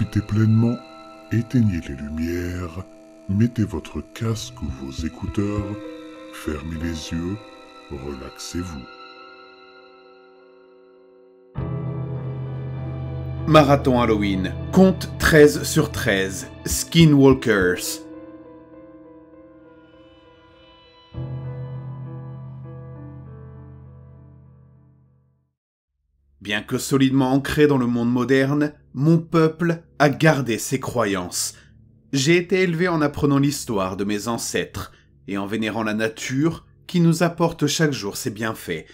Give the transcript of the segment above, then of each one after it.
profitez pleinement, éteignez les lumières, mettez votre casque ou vos écouteurs, fermez les yeux, relaxez-vous. Marathon Halloween, compte 13 sur 13, Skinwalkers. Bien que solidement ancré dans le monde moderne, mon peuple a gardé ses croyances. J'ai été élevé en apprenant l'histoire de mes ancêtres et en vénérant la nature qui nous apporte chaque jour ses bienfaits.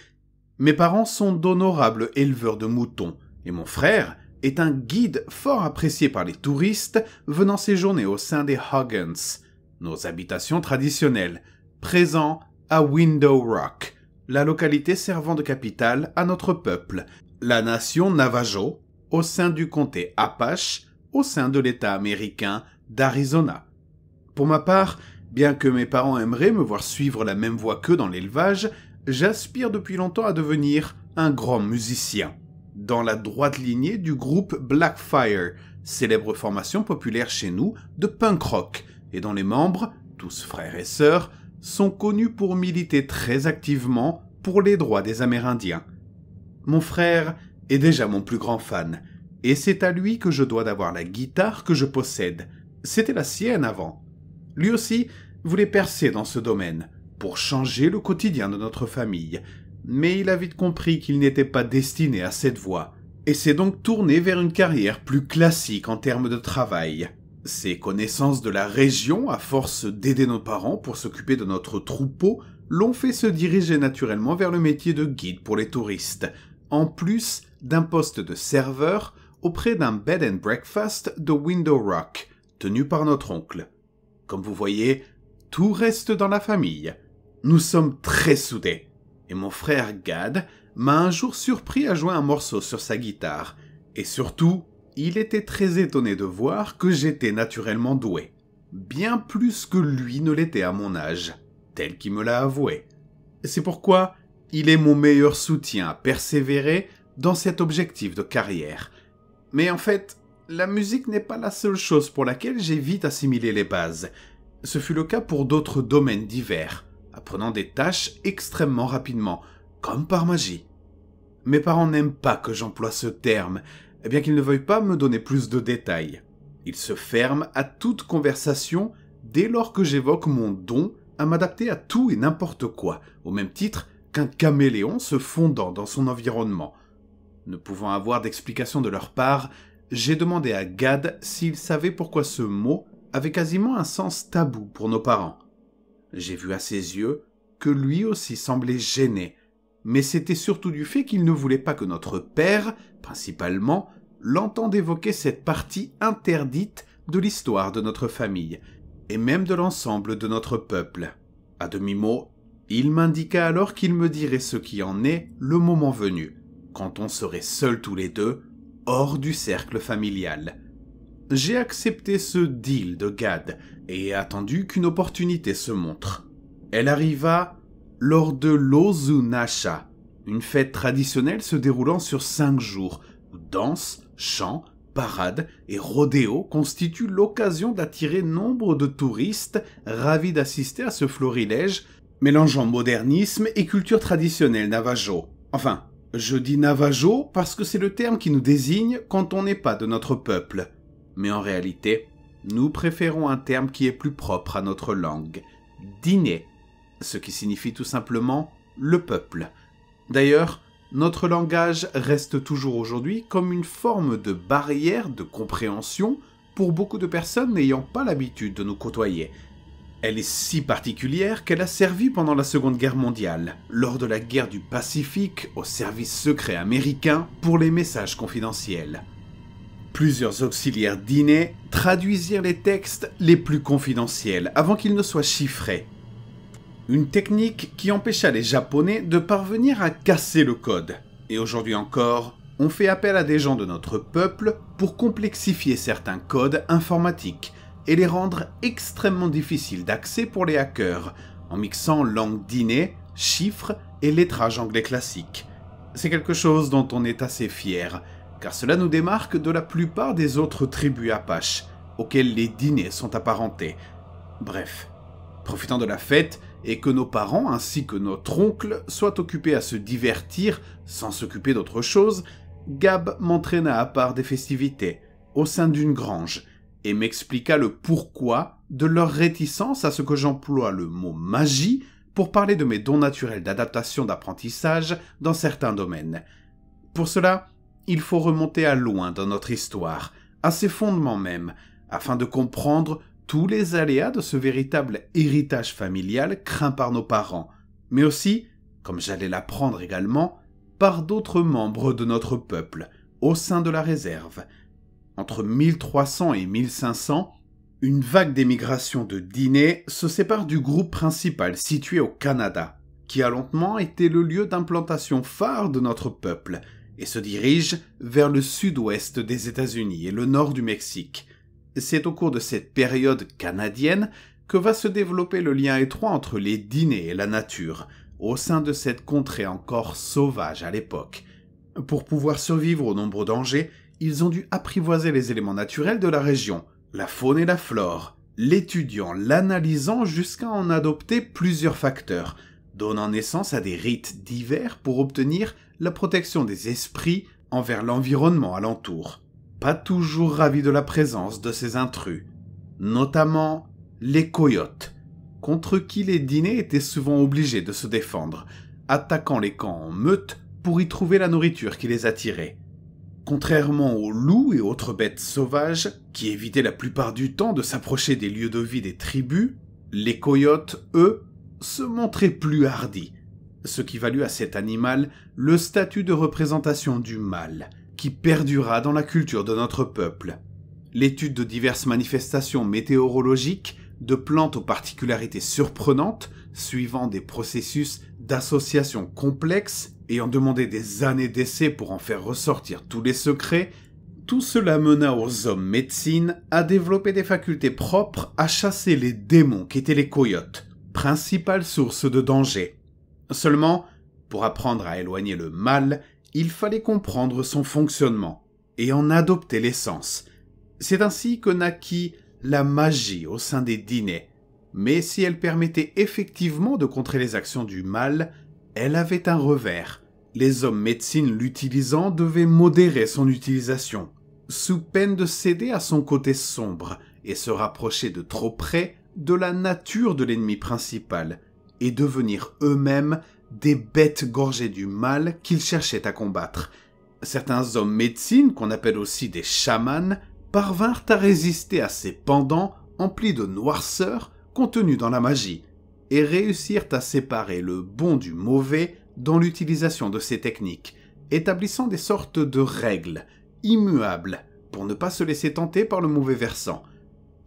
Mes parents sont d'honorables éleveurs de moutons et mon frère est un guide fort apprécié par les touristes venant séjourner au sein des Huggins, nos habitations traditionnelles, présents à Window Rock, la localité servant de capitale à notre peuple, la nation Navajo au sein du comté Apache, au sein de l'État américain d'Arizona. Pour ma part, bien que mes parents aimeraient me voir suivre la même voie qu'eux dans l'élevage, j'aspire depuis longtemps à devenir un grand musicien, dans la droite lignée du groupe Blackfire, célèbre formation populaire chez nous de punk rock, et dont les membres, tous frères et sœurs, sont connus pour militer très activement pour les droits des Amérindiens. Mon frère est déjà mon plus grand fan, et c'est à lui que je dois d'avoir la guitare que je possède. C'était la sienne avant. Lui aussi voulait percer dans ce domaine, pour changer le quotidien de notre famille, mais il a vite compris qu'il n'était pas destiné à cette voie, et s'est donc tourné vers une carrière plus classique en termes de travail. Ses connaissances de la région, à force d'aider nos parents pour s'occuper de notre troupeau, l'ont fait se diriger naturellement vers le métier de guide pour les touristes, en plus d'un poste de serveur auprès d'un bed and breakfast de Window Rock, tenu par notre oncle. Comme vous voyez, tout reste dans la famille. Nous sommes très soudés. Et mon frère Gad m'a un jour surpris à jouer un morceau sur sa guitare. Et surtout, il était très étonné de voir que j'étais naturellement doué. Bien plus que lui ne l'était à mon âge, tel qu'il me l'a avoué. C'est pourquoi il est mon meilleur soutien à persévérer dans cet objectif de carrière. Mais en fait, la musique n'est pas la seule chose pour laquelle j'ai vite assimilé les bases. Ce fut le cas pour d'autres domaines divers, apprenant des tâches extrêmement rapidement, comme par magie. Mes parents n'aiment pas que j'emploie ce terme, eh bien qu'ils ne veuillent pas me donner plus de détails. Ils se ferment à toute conversation dès lors que j'évoque mon don à m'adapter à tout et n'importe quoi, au même titre caméléon se fondant dans son environnement. Ne pouvant avoir d'explication de leur part, j'ai demandé à Gad s'il savait pourquoi ce mot avait quasiment un sens tabou pour nos parents. J'ai vu à ses yeux que lui aussi semblait gêné, mais c'était surtout du fait qu'il ne voulait pas que notre père, principalement, l'entende évoquer cette partie interdite de l'histoire de notre famille, et même de l'ensemble de notre peuple. À demi-mot, il m'indiqua alors qu'il me dirait ce qui en est le moment venu, quand on serait seuls tous les deux, hors du cercle familial. J'ai accepté ce deal de Gad et attendu qu'une opportunité se montre. Elle arriva lors de l'Ozunasha, une fête traditionnelle se déroulant sur cinq jours, où danse, chant, parade et rodéo constituent l'occasion d'attirer nombre de touristes ravis d'assister à ce florilège mélangeant modernisme et culture traditionnelle navajo. Enfin, je dis navajo parce que c'est le terme qui nous désigne quand on n'est pas de notre peuple. Mais en réalité, nous préférons un terme qui est plus propre à notre langue, dîner, ce qui signifie tout simplement le peuple. D'ailleurs, notre langage reste toujours aujourd'hui comme une forme de barrière de compréhension pour beaucoup de personnes n'ayant pas l'habitude de nous côtoyer, elle est si particulière qu'elle a servi pendant la Seconde Guerre mondiale, lors de la guerre du Pacifique, au service secret américain pour les messages confidentiels. Plusieurs auxiliaires dînés traduisirent les textes les plus confidentiels avant qu'ils ne soient chiffrés. Une technique qui empêcha les Japonais de parvenir à casser le code. Et aujourd'hui encore, on fait appel à des gens de notre peuple pour complexifier certains codes informatiques et les rendre extrêmement difficiles d'accès pour les hackers, en mixant langue dîner, chiffres et lettrage anglais classique. C'est quelque chose dont on est assez fier, car cela nous démarque de la plupart des autres tribus apaches, auxquelles les dîners sont apparentés. Bref, profitant de la fête et que nos parents ainsi que notre oncle soient occupés à se divertir sans s'occuper d'autre chose, Gab m'entraîna à part des festivités, au sein d'une grange, et m'expliqua le pourquoi de leur réticence à ce que j'emploie le mot magie pour parler de mes dons naturels d'adaptation d'apprentissage dans certains domaines. Pour cela, il faut remonter à loin dans notre histoire, à ses fondements même, afin de comprendre tous les aléas de ce véritable héritage familial craint par nos parents, mais aussi, comme j'allais l'apprendre également, par d'autres membres de notre peuple, au sein de la réserve, entre 1300 et 1500, une vague d'émigration de dîners se sépare du groupe principal situé au Canada, qui a longtemps été le lieu d'implantation phare de notre peuple, et se dirige vers le sud-ouest des États-Unis et le nord du Mexique. C'est au cours de cette période canadienne que va se développer le lien étroit entre les dîners et la nature, au sein de cette contrée encore sauvage à l'époque. Pour pouvoir survivre aux nombreux dangers, ils ont dû apprivoiser les éléments naturels de la région, la faune et la flore, l'étudiant, l'analysant jusqu'à en adopter plusieurs facteurs, donnant naissance à des rites divers pour obtenir la protection des esprits envers l'environnement alentour. Pas toujours ravis de la présence de ces intrus, notamment les coyotes, contre qui les dîners étaient souvent obligés de se défendre, attaquant les camps en meute pour y trouver la nourriture qui les attirait. Contrairement aux loups et autres bêtes sauvages, qui évitaient la plupart du temps de s'approcher des lieux de vie des tribus, les coyotes, eux, se montraient plus hardis, ce qui valut à cet animal le statut de représentation du mal, qui perdura dans la culture de notre peuple. L'étude de diverses manifestations météorologiques, de plantes aux particularités surprenantes, suivant des processus d'association complexes, ayant demandé des années d'essai pour en faire ressortir tous les secrets, tout cela mena aux hommes médecine à développer des facultés propres à chasser les démons qu'étaient les coyotes, principale source de danger. Seulement, pour apprendre à éloigner le mal, il fallait comprendre son fonctionnement et en adopter l'essence. C'est ainsi que naquit la magie au sein des dîners. Mais si elle permettait effectivement de contrer les actions du mal, elle avait un revers. Les hommes médecines l'utilisant devaient modérer son utilisation, sous peine de céder à son côté sombre et se rapprocher de trop près de la nature de l'ennemi principal, et devenir eux-mêmes des bêtes gorgées du mal qu'ils cherchaient à combattre. Certains hommes médecines, qu'on appelle aussi des chamans, parvinrent à résister à ces pendants emplis de noirceur contenus dans la magie et réussirent à séparer le bon du mauvais dans l'utilisation de ces techniques, établissant des sortes de règles immuables pour ne pas se laisser tenter par le mauvais versant.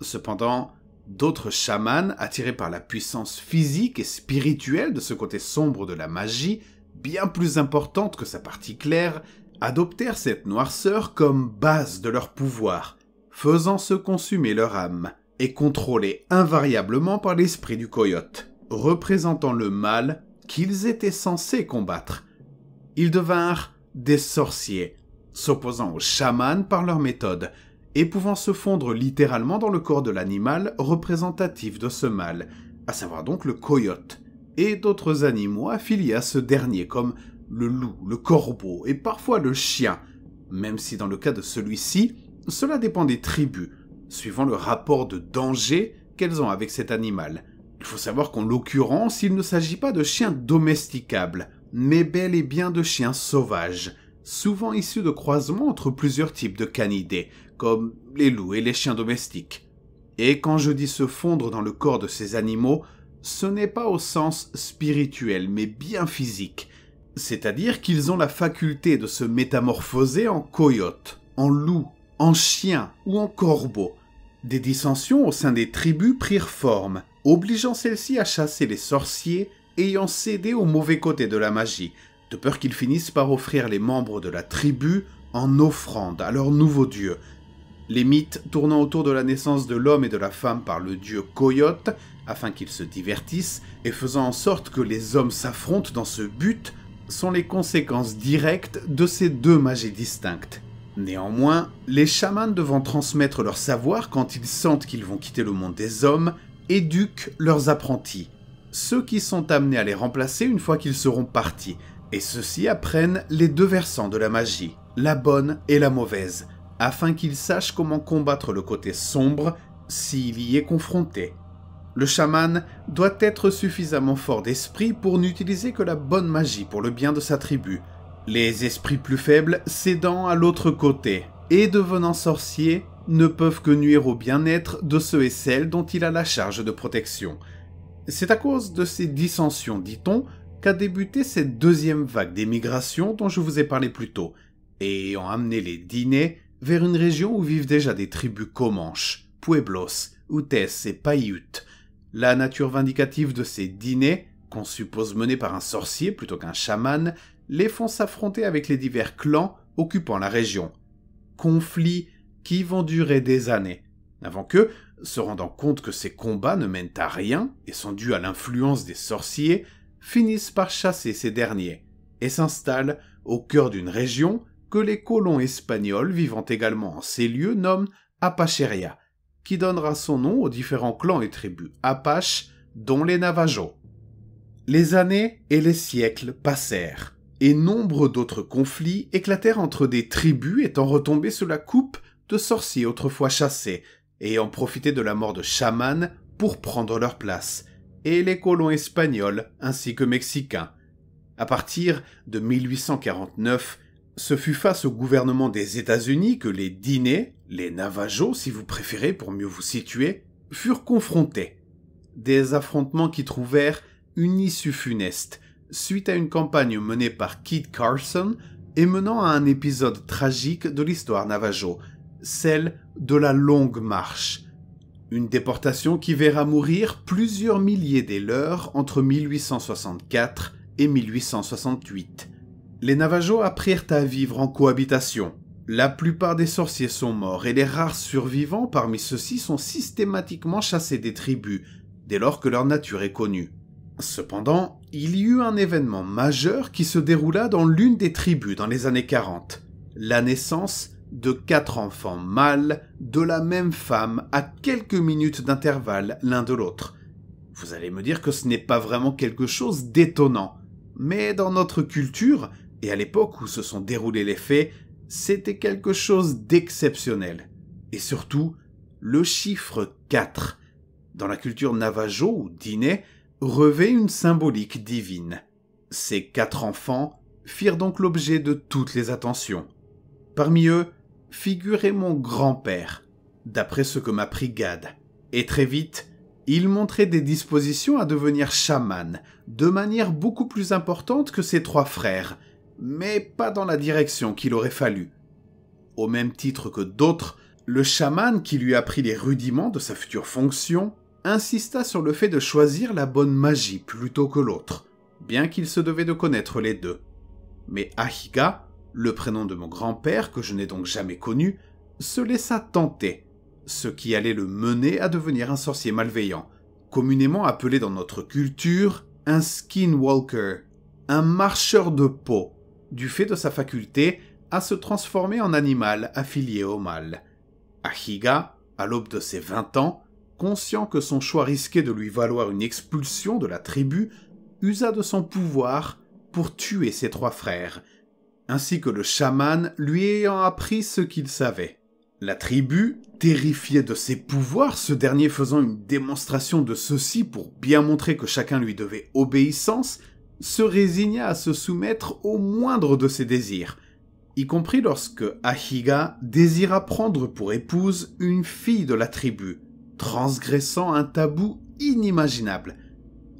Cependant, d'autres chamans, attirés par la puissance physique et spirituelle de ce côté sombre de la magie, bien plus importante que sa partie claire, adoptèrent cette noirceur comme base de leur pouvoir, faisant se consumer leur âme et contrôlée invariablement par l'esprit du coyote représentant le mal qu'ils étaient censés combattre. Ils devinrent des sorciers, s'opposant aux chamans par leur méthode, et pouvant se fondre littéralement dans le corps de l'animal représentatif de ce mal, à savoir donc le coyote, et d'autres animaux affiliés à ce dernier comme le loup, le corbeau et parfois le chien, même si dans le cas de celui-ci, cela dépend des tribus, suivant le rapport de danger qu'elles ont avec cet animal. Il faut savoir qu'en l'occurrence, il ne s'agit pas de chiens domesticables, mais bel et bien de chiens sauvages, souvent issus de croisements entre plusieurs types de canidés, comme les loups et les chiens domestiques. Et quand je dis se fondre dans le corps de ces animaux, ce n'est pas au sens spirituel, mais bien physique, c'est-à-dire qu'ils ont la faculté de se métamorphoser en coyotes, en loups, en chiens ou en corbeaux. Des dissensions au sein des tribus prirent forme, obligeant celle-ci à chasser les sorciers ayant cédé au mauvais côté de la magie, de peur qu'ils finissent par offrir les membres de la tribu en offrande à leur nouveau dieu. Les mythes tournant autour de la naissance de l'homme et de la femme par le dieu Coyote, afin qu'ils se divertissent, et faisant en sorte que les hommes s'affrontent dans ce but, sont les conséquences directes de ces deux magies distinctes. Néanmoins, les chamans devant transmettre leur savoir quand ils sentent qu'ils vont quitter le monde des hommes, éduquent leurs apprentis. Ceux qui sont amenés à les remplacer une fois qu'ils seront partis, et ceux-ci apprennent les deux versants de la magie, la bonne et la mauvaise, afin qu'ils sachent comment combattre le côté sombre s'il y est confronté. Le chaman doit être suffisamment fort d'esprit pour n'utiliser que la bonne magie pour le bien de sa tribu, les esprits plus faibles cédant à l'autre côté et devenant sorciers ne peuvent que nuire au bien-être de ceux et celles dont il a la charge de protection. C'est à cause de ces dissensions, dit-on, qu'a débuté cette deuxième vague d'émigration dont je vous ai parlé plus tôt, et ayant amené les dîners vers une région où vivent déjà des tribus Comanches, Pueblos, Utes et Paiutes. La nature vindicative de ces dîners, qu'on suppose menés par un sorcier plutôt qu'un chaman, les font s'affronter avec les divers clans occupant la région. Conflits, qui vont durer des années, avant que, se rendant compte que ces combats ne mènent à rien et sont dus à l'influence des sorciers, finissent par chasser ces derniers, et s'installent au cœur d'une région que les colons espagnols vivant également en ces lieux nomment Apacheria, qui donnera son nom aux différents clans et tribus apaches, dont les Navajos. Les années et les siècles passèrent, et nombre d'autres conflits éclatèrent entre des tribus étant retombées sous la coupe de sorciers autrefois chassés, ayant profité de la mort de chamans pour prendre leur place, et les colons espagnols ainsi que mexicains. À partir de 1849, ce fut face au gouvernement des États-Unis que les dîners, les navajos si vous préférez pour mieux vous situer, furent confrontés. Des affrontements qui trouvèrent une issue funeste, suite à une campagne menée par Kit Carson et menant à un épisode tragique de l'histoire navajo, celle de la longue marche, une déportation qui verra mourir plusieurs milliers des leurs entre 1864 et 1868. Les Navajos apprirent à vivre en cohabitation. La plupart des sorciers sont morts et les rares survivants parmi ceux-ci sont systématiquement chassés des tribus dès lors que leur nature est connue. Cependant, il y eut un événement majeur qui se déroula dans l'une des tribus dans les années 40, la naissance de quatre enfants mâles de la même femme à quelques minutes d'intervalle l'un de l'autre. Vous allez me dire que ce n'est pas vraiment quelque chose d'étonnant, mais dans notre culture, et à l'époque où se sont déroulés les faits, c'était quelque chose d'exceptionnel. Et surtout, le chiffre 4, dans la culture navajo ou dîner, revêt une symbolique divine. Ces quatre enfants firent donc l'objet de toutes les attentions. Parmi eux, figurait mon grand-père, d'après ce que m'a pris Gad. Et très vite, il montrait des dispositions à devenir chaman, de manière beaucoup plus importante que ses trois frères, mais pas dans la direction qu'il aurait fallu. Au même titre que d'autres, le chaman qui lui apprit les rudiments de sa future fonction insista sur le fait de choisir la bonne magie plutôt que l'autre, bien qu'il se devait de connaître les deux. Mais Ahiga, le prénom de mon grand-père, que je n'ai donc jamais connu, se laissa tenter, ce qui allait le mener à devenir un sorcier malveillant, communément appelé dans notre culture un skinwalker, un marcheur de peau, du fait de sa faculté à se transformer en animal affilié au mal. Ahiga, à l'aube de ses vingt ans, conscient que son choix risquait de lui valoir une expulsion de la tribu, usa de son pouvoir pour tuer ses trois frères, ainsi que le chaman lui ayant appris ce qu'il savait. La tribu, terrifiée de ses pouvoirs, ce dernier faisant une démonstration de ceci pour bien montrer que chacun lui devait obéissance, se résigna à se soumettre au moindre de ses désirs, y compris lorsque Ahiga désira prendre pour épouse une fille de la tribu, transgressant un tabou inimaginable.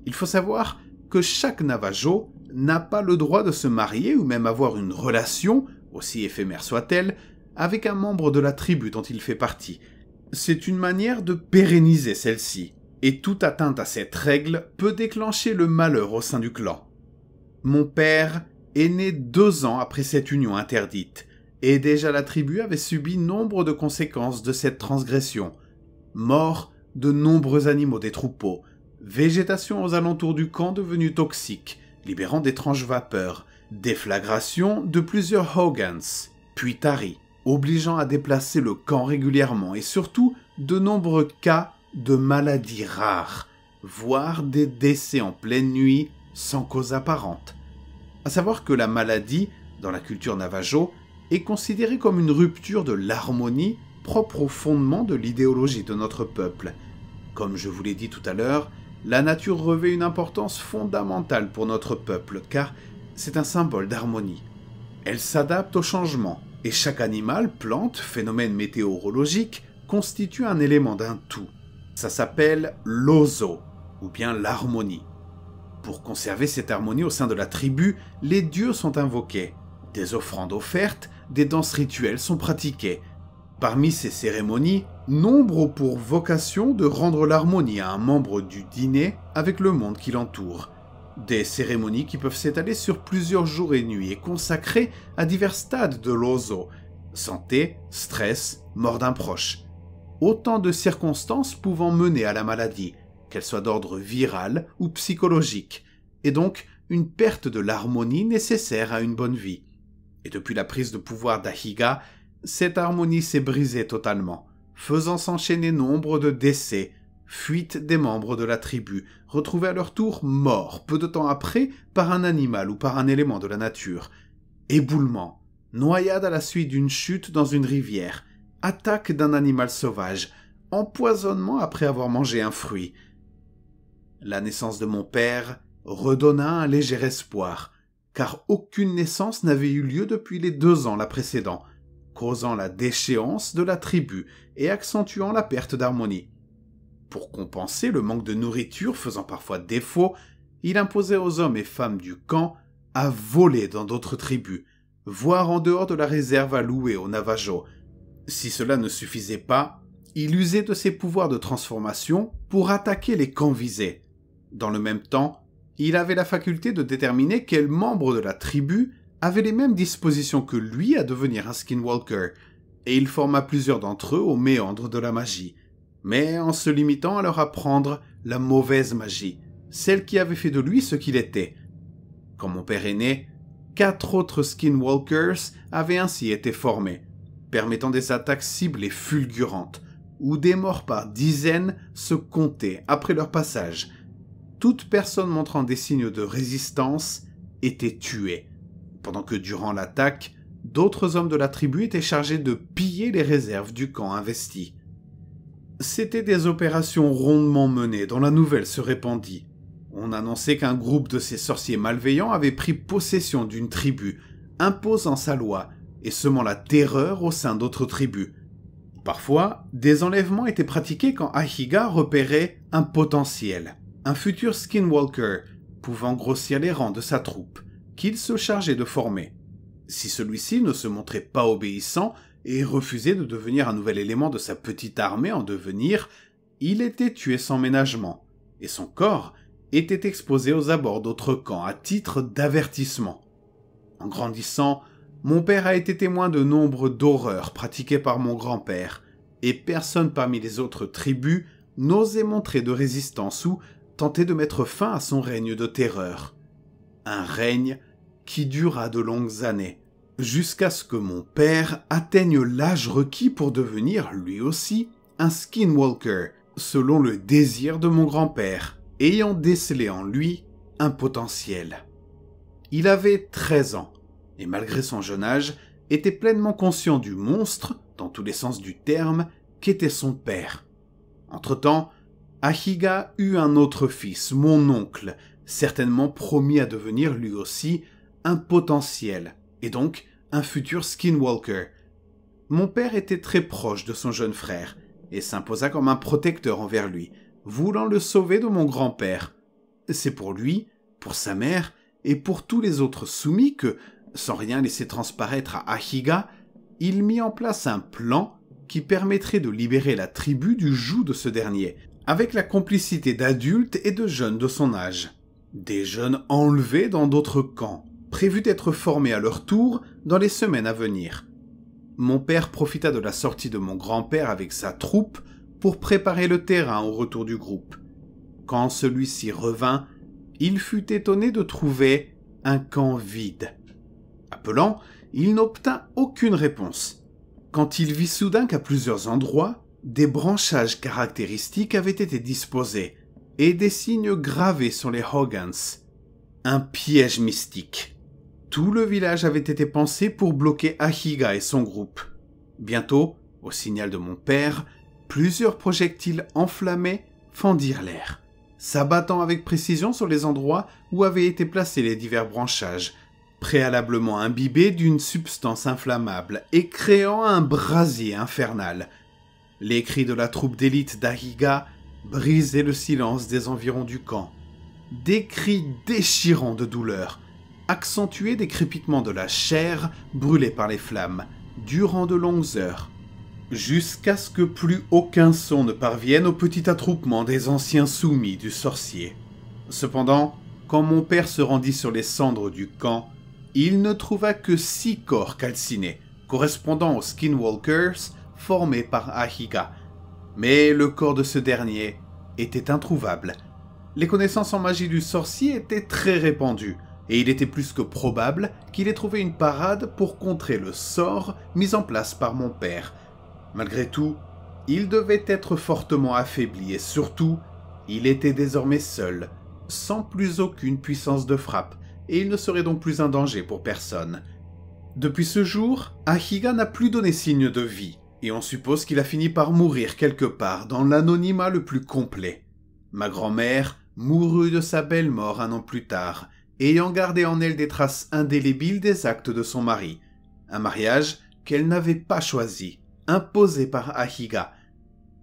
Il faut savoir que chaque Navajo n'a pas le droit de se marier ou même avoir une relation, aussi éphémère soit-elle, avec un membre de la tribu dont il fait partie. C'est une manière de pérenniser celle-ci, et toute atteinte à cette règle peut déclencher le malheur au sein du clan. Mon père est né deux ans après cette union interdite, et déjà la tribu avait subi nombre de conséquences de cette transgression. Mort de nombreux animaux des troupeaux, végétation aux alentours du camp devenue toxique, libérant d'étranges vapeurs, déflagration de plusieurs Hogans, puis taris, obligeant à déplacer le camp régulièrement et surtout de nombreux cas de maladies rares, voire des décès en pleine nuit sans cause apparente. À savoir que la maladie, dans la culture navajo, est considérée comme une rupture de l'harmonie propre au fondement de l'idéologie de notre peuple. Comme je vous l'ai dit tout à l'heure, la nature revêt une importance fondamentale pour notre peuple, car c'est un symbole d'harmonie. Elle s'adapte au changement, et chaque animal, plante, phénomène météorologique, constitue un élément d'un tout. Ça s'appelle l'ozo, ou bien l'harmonie. Pour conserver cette harmonie au sein de la tribu, les dieux sont invoqués. Des offrandes offertes, des danses rituelles sont pratiquées, Parmi ces cérémonies, nombre ont pour vocation de rendre l'harmonie à un membre du dîner avec le monde qui l'entoure. Des cérémonies qui peuvent s'étaler sur plusieurs jours et nuits et consacrées à divers stades de l'ozo santé, stress, mort d'un proche. Autant de circonstances pouvant mener à la maladie, qu'elle soit d'ordre viral ou psychologique, et donc une perte de l'harmonie nécessaire à une bonne vie. Et depuis la prise de pouvoir d'Ahiga, cette harmonie s'est brisée totalement, faisant s'enchaîner nombre de décès, fuite des membres de la tribu, retrouvés à leur tour morts peu de temps après par un animal ou par un élément de la nature, éboulement, noyade à la suite d'une chute dans une rivière, attaque d'un animal sauvage, empoisonnement après avoir mangé un fruit. La naissance de mon père redonna un léger espoir, car aucune naissance n'avait eu lieu depuis les deux ans la précédente causant la déchéance de la tribu et accentuant la perte d'harmonie. Pour compenser le manque de nourriture faisant parfois défaut, il imposait aux hommes et femmes du camp à voler dans d'autres tribus, voire en dehors de la réserve allouée aux Navajos. Si cela ne suffisait pas, il usait de ses pouvoirs de transformation pour attaquer les camps visés. Dans le même temps, il avait la faculté de déterminer quels membres de la tribu avaient les mêmes dispositions que lui à devenir un skinwalker, et il forma plusieurs d'entre eux au méandre de la magie, mais en se limitant à leur apprendre la mauvaise magie, celle qui avait fait de lui ce qu'il était. Quand mon père est né, quatre autres skinwalkers avaient ainsi été formés, permettant des attaques cibles et fulgurantes, où des morts par dizaines se comptaient après leur passage. Toute personne montrant des signes de résistance était tuée, pendant que durant l'attaque, d'autres hommes de la tribu étaient chargés de piller les réserves du camp investi. C'étaient des opérations rondement menées dont la nouvelle se répandit. On annonçait qu'un groupe de ces sorciers malveillants avait pris possession d'une tribu, imposant sa loi et semant la terreur au sein d'autres tribus. Parfois, des enlèvements étaient pratiqués quand Ahiga repérait un potentiel, un futur skinwalker, pouvant grossir les rangs de sa troupe qu'il se chargeait de former. Si celui-ci ne se montrait pas obéissant et refusait de devenir un nouvel élément de sa petite armée en devenir, il était tué sans ménagement, et son corps était exposé aux abords d'autres camps à titre d'avertissement. En grandissant, mon père a été témoin de nombre d'horreurs pratiquées par mon grand-père, et personne parmi les autres tribus n'osait montrer de résistance ou tenter de mettre fin à son règne de terreur. Un règne qui dura de longues années, jusqu'à ce que mon père atteigne l'âge requis pour devenir, lui aussi, un skinwalker, selon le désir de mon grand-père, ayant décelé en lui un potentiel. Il avait 13 ans, et malgré son jeune âge, était pleinement conscient du monstre, dans tous les sens du terme, qu'était son père. Entre-temps, Ahiga eut un autre fils, mon oncle, certainement promis à devenir lui aussi un potentiel, et donc un futur skinwalker. Mon père était très proche de son jeune frère, et s'imposa comme un protecteur envers lui, voulant le sauver de mon grand-père. C'est pour lui, pour sa mère, et pour tous les autres soumis que, sans rien laisser transparaître à Ahiga, il mit en place un plan qui permettrait de libérer la tribu du joug de ce dernier, avec la complicité d'adultes et de jeunes de son âge. Des jeunes enlevés dans d'autres camps, prévu d'être formés à leur tour dans les semaines à venir. Mon père profita de la sortie de mon grand-père avec sa troupe pour préparer le terrain au retour du groupe. Quand celui-ci revint, il fut étonné de trouver un camp vide. Appelant, il n'obtint aucune réponse, quand il vit soudain qu'à plusieurs endroits, des branchages caractéristiques avaient été disposés, et des signes gravés sur les Hogans. Un piège mystique. Tout le village avait été pensé pour bloquer Ahiga et son groupe. Bientôt, au signal de mon père, plusieurs projectiles enflammés fendirent l'air, s'abattant avec précision sur les endroits où avaient été placés les divers branchages, préalablement imbibés d'une substance inflammable et créant un brasier infernal. Les cris de la troupe d'élite d'Ahiga brisaient le silence des environs du camp. Des cris déchirants de douleur, accentué des crépitements de la chair brûlée par les flammes, durant de longues heures, jusqu'à ce que plus aucun son ne parvienne au petit attroupement des anciens soumis du sorcier. Cependant, quand mon père se rendit sur les cendres du camp, il ne trouva que six corps calcinés, correspondant aux skinwalkers formés par Ahiga. Mais le corps de ce dernier était introuvable. Les connaissances en magie du sorcier étaient très répandues, et il était plus que probable qu'il ait trouvé une parade pour contrer le sort mis en place par mon père. Malgré tout, il devait être fortement affaibli et surtout, il était désormais seul, sans plus aucune puissance de frappe, et il ne serait donc plus un danger pour personne. Depuis ce jour, Ahiga n'a plus donné signe de vie, et on suppose qu'il a fini par mourir quelque part dans l'anonymat le plus complet. Ma grand-mère mourut de sa belle mort un an plus tard, ayant gardé en elle des traces indélébiles des actes de son mari, un mariage qu'elle n'avait pas choisi, imposé par Ahiga.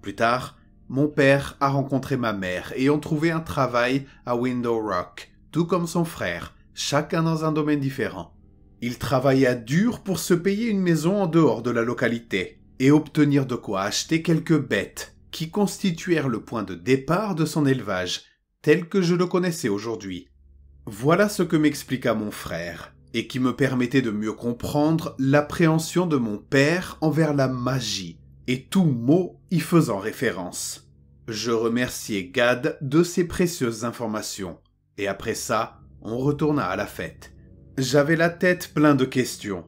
Plus tard, mon père a rencontré ma mère et ont trouvé un travail à Window Rock, tout comme son frère, chacun dans un domaine différent. Il travailla dur pour se payer une maison en dehors de la localité et obtenir de quoi acheter quelques bêtes qui constituèrent le point de départ de son élevage tel que je le connaissais aujourd'hui. Voilà ce que m'expliqua mon frère, et qui me permettait de mieux comprendre l'appréhension de mon père envers la magie, et tout mot y faisant référence. Je remerciai Gad de ces précieuses informations, et après ça, on retourna à la fête. J'avais la tête plein de questions.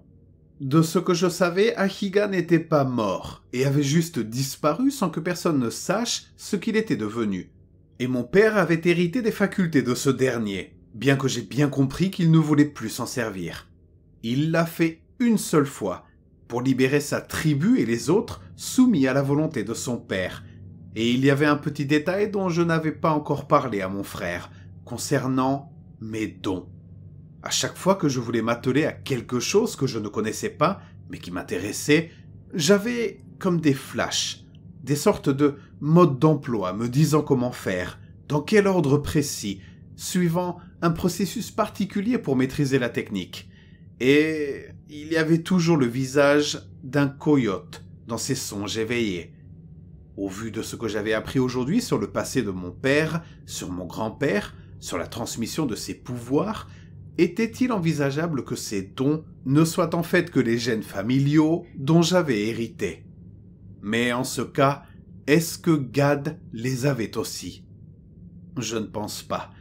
De ce que je savais, Ahiga n'était pas mort, et avait juste disparu sans que personne ne sache ce qu'il était devenu. Et mon père avait hérité des facultés de ce dernier, bien que j'ai bien compris qu'il ne voulait plus s'en servir. Il l'a fait une seule fois, pour libérer sa tribu et les autres soumis à la volonté de son père. Et il y avait un petit détail dont je n'avais pas encore parlé à mon frère, concernant mes dons. À chaque fois que je voulais m'atteler à quelque chose que je ne connaissais pas, mais qui m'intéressait, j'avais comme des flashs, des sortes de modes d'emploi me disant comment faire, dans quel ordre précis, suivant un processus particulier pour maîtriser la technique. Et il y avait toujours le visage d'un coyote dans ses songes éveillés. Au vu de ce que j'avais appris aujourd'hui sur le passé de mon père, sur mon grand-père, sur la transmission de ses pouvoirs, était-il envisageable que ces dons ne soient en fait que les gènes familiaux dont j'avais hérité Mais en ce cas, est-ce que Gad les avait aussi Je ne pense pas.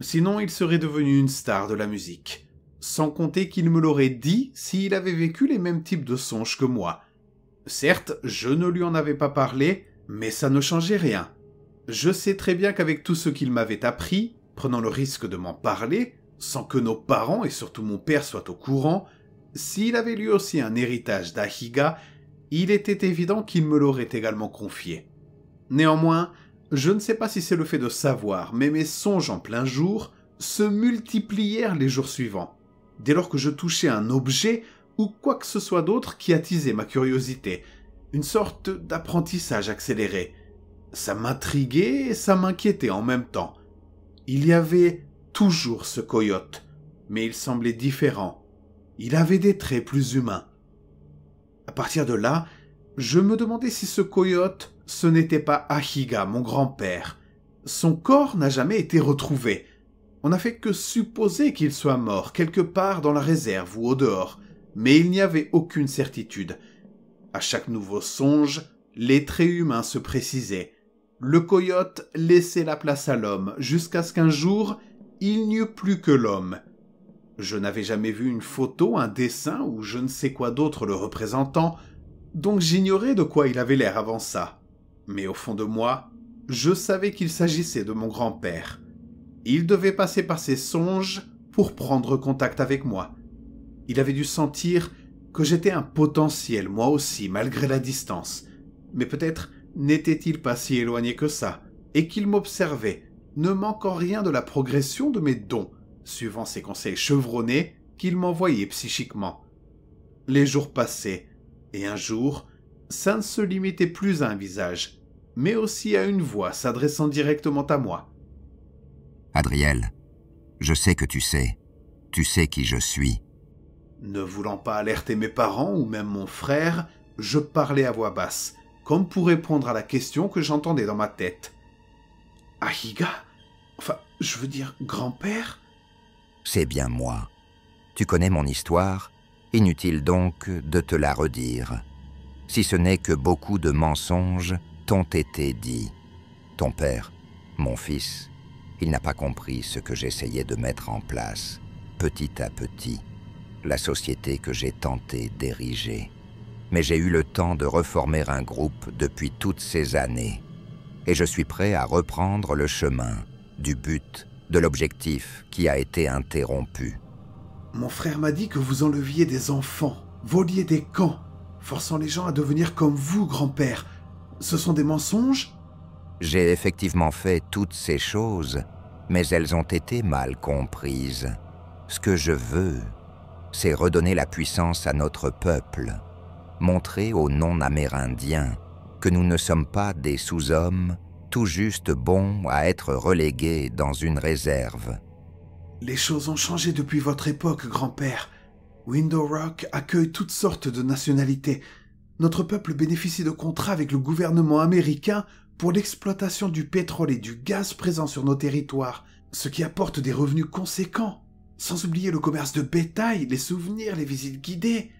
Sinon, il serait devenu une star de la musique. Sans compter qu'il me l'aurait dit s'il avait vécu les mêmes types de songes que moi. Certes, je ne lui en avais pas parlé, mais ça ne changeait rien. Je sais très bien qu'avec tout ce qu'il m'avait appris, prenant le risque de m'en parler, sans que nos parents et surtout mon père soient au courant, s'il avait lui aussi un héritage d'Ahiga, il était évident qu'il me l'aurait également confié. Néanmoins, je ne sais pas si c'est le fait de savoir, mais mes songes en plein jour se multiplièrent les jours suivants, dès lors que je touchais un objet ou quoi que ce soit d'autre qui attisait ma curiosité, une sorte d'apprentissage accéléré. Ça m'intriguait et ça m'inquiétait en même temps. Il y avait toujours ce coyote, mais il semblait différent. Il avait des traits plus humains. À partir de là, je me demandais si ce coyote ce n'était pas Ahiga, mon grand-père. Son corps n'a jamais été retrouvé. On n'a fait que supposer qu'il soit mort quelque part dans la réserve ou au dehors, mais il n'y avait aucune certitude. À chaque nouveau songe, les traits humains se précisaient. Le coyote laissait la place à l'homme jusqu'à ce qu'un jour, il n'y eût plus que l'homme. Je n'avais jamais vu une photo, un dessin ou je ne sais quoi d'autre le représentant, donc j'ignorais de quoi il avait l'air avant ça. Mais au fond de moi, je savais qu'il s'agissait de mon grand-père. Il devait passer par ses songes pour prendre contact avec moi. Il avait dû sentir que j'étais un potentiel, moi aussi, malgré la distance. Mais peut-être n'était-il pas si éloigné que ça, et qu'il m'observait, ne manquant rien de la progression de mes dons, suivant ses conseils chevronnés qu'il m'envoyait psychiquement. Les jours passaient, et un jour, ça ne se limitait plus à un visage, mais aussi à une voix s'adressant directement à moi. Adriel, je sais que tu sais. Tu sais qui je suis. Ne voulant pas alerter mes parents ou même mon frère, je parlais à voix basse, comme pour répondre à la question que j'entendais dans ma tête. Ahiga Enfin, je veux dire grand-père C'est bien moi. Tu connais mon histoire, inutile donc de te la redire, si ce n'est que beaucoup de mensonges t'ont été dit. Ton père, mon fils, il n'a pas compris ce que j'essayais de mettre en place, petit à petit, la société que j'ai tenté d'ériger. Mais j'ai eu le temps de reformer un groupe depuis toutes ces années, et je suis prêt à reprendre le chemin, du but, de l'objectif qui a été interrompu. Mon frère m'a dit que vous enleviez des enfants, voliez des camps, forçant les gens à devenir comme vous, grand-père, ce sont des mensonges J'ai effectivement fait toutes ces choses, mais elles ont été mal comprises. Ce que je veux, c'est redonner la puissance à notre peuple, montrer aux non-amérindiens que nous ne sommes pas des sous-hommes tout juste bons à être relégués dans une réserve. Les choses ont changé depuis votre époque, grand-père. Window Rock accueille toutes sortes de nationalités, notre peuple bénéficie de contrats avec le gouvernement américain pour l'exploitation du pétrole et du gaz présents sur nos territoires, ce qui apporte des revenus conséquents, sans oublier le commerce de bétail, les souvenirs, les visites guidées.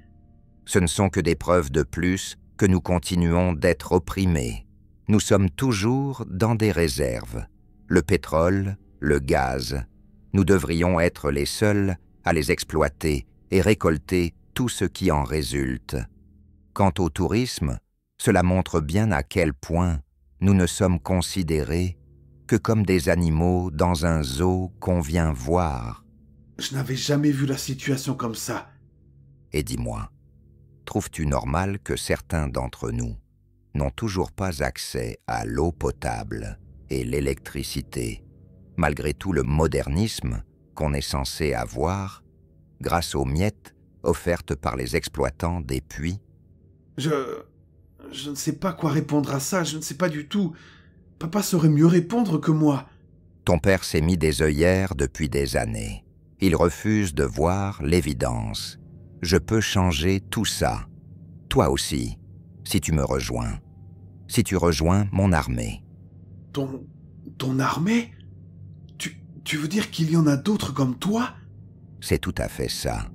Ce ne sont que des preuves de plus que nous continuons d'être opprimés. Nous sommes toujours dans des réserves. Le pétrole, le gaz. Nous devrions être les seuls à les exploiter et récolter tout ce qui en résulte. Quant au tourisme, cela montre bien à quel point nous ne sommes considérés que comme des animaux dans un zoo qu'on vient voir. Je n'avais jamais vu la situation comme ça. Et dis-moi, trouves-tu normal que certains d'entre nous n'ont toujours pas accès à l'eau potable et l'électricité, malgré tout le modernisme qu'on est censé avoir grâce aux miettes offertes par les exploitants des puits je... Je ne sais pas quoi répondre à ça, je ne sais pas du tout. Papa saurait mieux répondre que moi. Ton père s'est mis des œillères depuis des années. Il refuse de voir l'évidence. Je peux changer tout ça. Toi aussi, si tu me rejoins. Si tu rejoins mon armée. Ton... ton armée tu, tu veux dire qu'il y en a d'autres comme toi C'est tout à fait ça.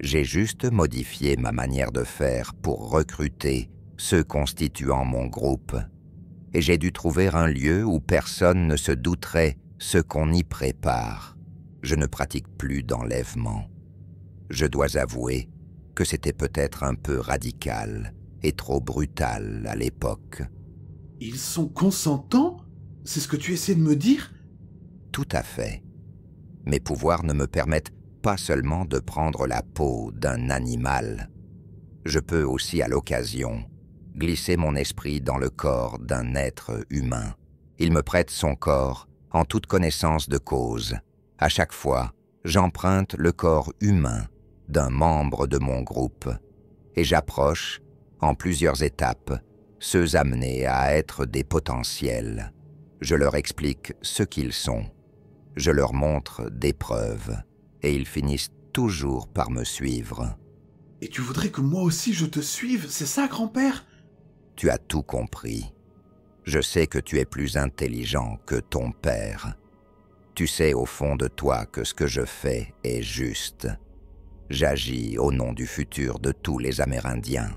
J'ai juste modifié ma manière de faire pour recruter ceux constituant mon groupe, et j'ai dû trouver un lieu où personne ne se douterait ce qu'on y prépare. Je ne pratique plus d'enlèvement. Je dois avouer que c'était peut-être un peu radical et trop brutal à l'époque. Ils sont consentants C'est ce que tu essaies de me dire Tout à fait. Mes pouvoirs ne me permettent pas seulement de prendre la peau d'un animal. Je peux aussi à l'occasion glisser mon esprit dans le corps d'un être humain. Il me prête son corps en toute connaissance de cause. À chaque fois, j'emprunte le corps humain d'un membre de mon groupe et j'approche, en plusieurs étapes, ceux amenés à être des potentiels. Je leur explique ce qu'ils sont. Je leur montre des preuves et ils finissent toujours par me suivre. Et tu voudrais que moi aussi je te suive, c'est ça, grand-père Tu as tout compris. Je sais que tu es plus intelligent que ton père. Tu sais au fond de toi que ce que je fais est juste. J'agis au nom du futur de tous les Amérindiens.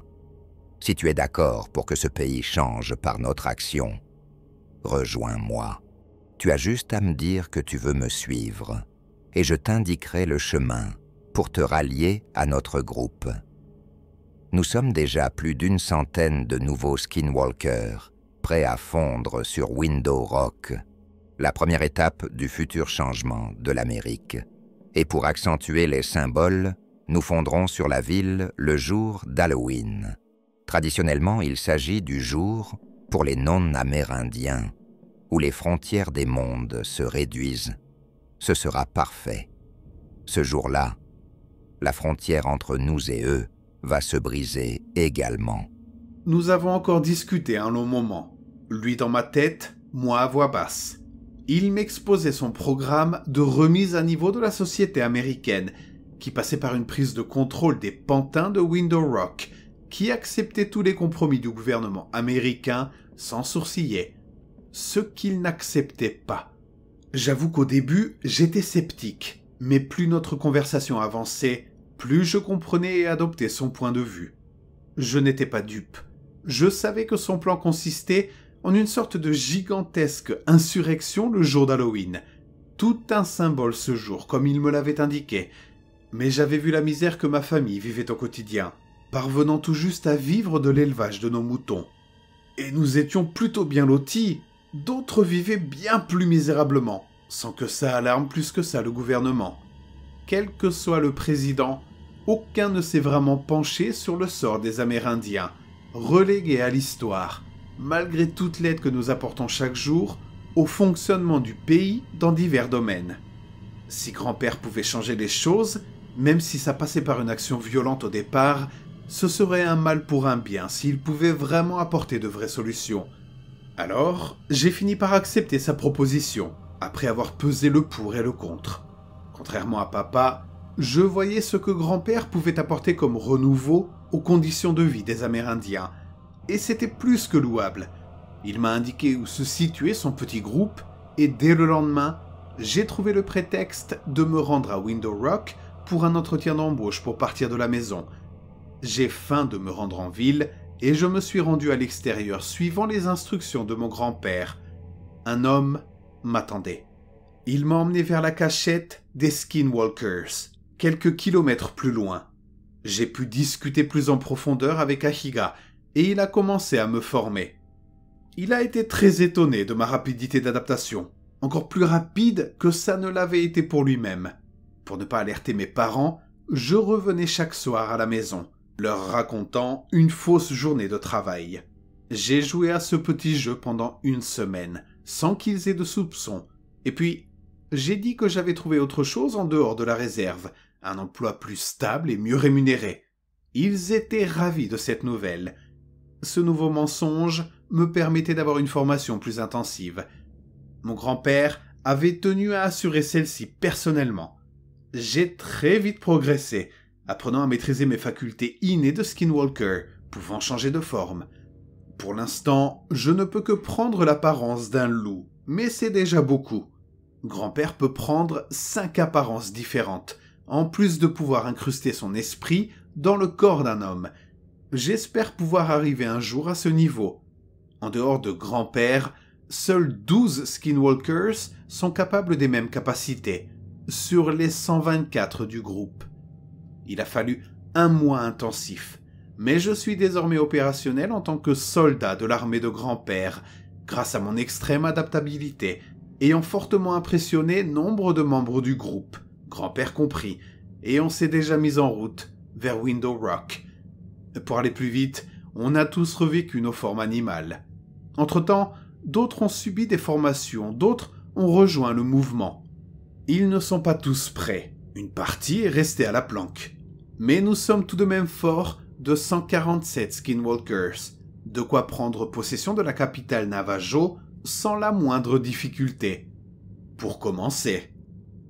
Si tu es d'accord pour que ce pays change par notre action, rejoins-moi. Tu as juste à me dire que tu veux me suivre et je t'indiquerai le chemin pour te rallier à notre groupe. Nous sommes déjà plus d'une centaine de nouveaux skinwalkers, prêts à fondre sur Window Rock, la première étape du futur changement de l'Amérique. Et pour accentuer les symboles, nous fondrons sur la ville le jour d'Halloween. Traditionnellement, il s'agit du jour pour les non-amérindiens, où les frontières des mondes se réduisent ce sera parfait. Ce jour-là, la frontière entre nous et eux va se briser également. Nous avons encore discuté un long moment, lui dans ma tête, moi à voix basse. Il m'exposait son programme de remise à niveau de la société américaine, qui passait par une prise de contrôle des pantins de Window Rock, qui acceptait tous les compromis du gouvernement américain sans sourciller. Ce qu'il n'acceptait pas, J'avoue qu'au début, j'étais sceptique, mais plus notre conversation avançait, plus je comprenais et adoptais son point de vue. Je n'étais pas dupe. Je savais que son plan consistait en une sorte de gigantesque insurrection le jour d'Halloween. Tout un symbole ce jour, comme il me l'avait indiqué. Mais j'avais vu la misère que ma famille vivait au quotidien, parvenant tout juste à vivre de l'élevage de nos moutons. Et nous étions plutôt bien lotis D'autres vivaient bien plus misérablement, sans que ça alarme plus que ça le gouvernement. Quel que soit le président, aucun ne s'est vraiment penché sur le sort des Amérindiens, relégués à l'histoire, malgré toute l'aide que nous apportons chaque jour au fonctionnement du pays dans divers domaines. Si grand-père pouvait changer les choses, même si ça passait par une action violente au départ, ce serait un mal pour un bien s'il pouvait vraiment apporter de vraies solutions, alors, j'ai fini par accepter sa proposition, après avoir pesé le pour et le contre. Contrairement à papa, je voyais ce que grand-père pouvait apporter comme renouveau aux conditions de vie des Amérindiens, et c'était plus que louable. Il m'a indiqué où se situait son petit groupe, et dès le lendemain, j'ai trouvé le prétexte de me rendre à Window Rock pour un entretien d'embauche pour partir de la maison. J'ai faim de me rendre en ville, et je me suis rendu à l'extérieur suivant les instructions de mon grand-père. Un homme m'attendait. Il m'a emmené vers la cachette des Skinwalkers, quelques kilomètres plus loin. J'ai pu discuter plus en profondeur avec Ahiga, et il a commencé à me former. Il a été très étonné de ma rapidité d'adaptation, encore plus rapide que ça ne l'avait été pour lui-même. Pour ne pas alerter mes parents, je revenais chaque soir à la maison leur racontant une fausse journée de travail. J'ai joué à ce petit jeu pendant une semaine, sans qu'ils aient de soupçons, et puis j'ai dit que j'avais trouvé autre chose en dehors de la réserve, un emploi plus stable et mieux rémunéré. Ils étaient ravis de cette nouvelle. Ce nouveau mensonge me permettait d'avoir une formation plus intensive. Mon grand-père avait tenu à assurer celle-ci personnellement. J'ai très vite progressé, apprenant à maîtriser mes facultés innées de Skinwalker, pouvant changer de forme. Pour l'instant, je ne peux que prendre l'apparence d'un loup, mais c'est déjà beaucoup. Grand-père peut prendre cinq apparences différentes, en plus de pouvoir incruster son esprit dans le corps d'un homme. J'espère pouvoir arriver un jour à ce niveau. En dehors de grand-père, seuls 12 skinwalkers sont capables des mêmes capacités, sur les 124 du groupe. Il a fallu un mois intensif, mais je suis désormais opérationnel en tant que soldat de l'armée de grand-père, grâce à mon extrême adaptabilité, ayant fortement impressionné nombre de membres du groupe, grand-père compris, et on s'est déjà mis en route vers Window Rock. Pour aller plus vite, on a tous revécu nos formes animales. Entre-temps, d'autres ont subi des formations, d'autres ont rejoint le mouvement. Ils ne sont pas tous prêts. Une partie est restée à la planque, mais nous sommes tout de même forts de 147 Skinwalkers, de quoi prendre possession de la capitale Navajo sans la moindre difficulté. Pour commencer.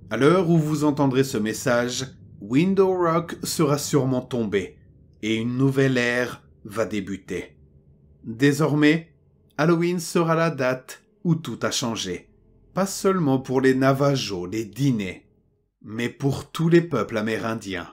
À l'heure où vous entendrez ce message, Window Rock sera sûrement tombé, et une nouvelle ère va débuter. Désormais, Halloween sera la date où tout a changé. Pas seulement pour les Navajos, les dîners, mais pour tous les peuples amérindiens.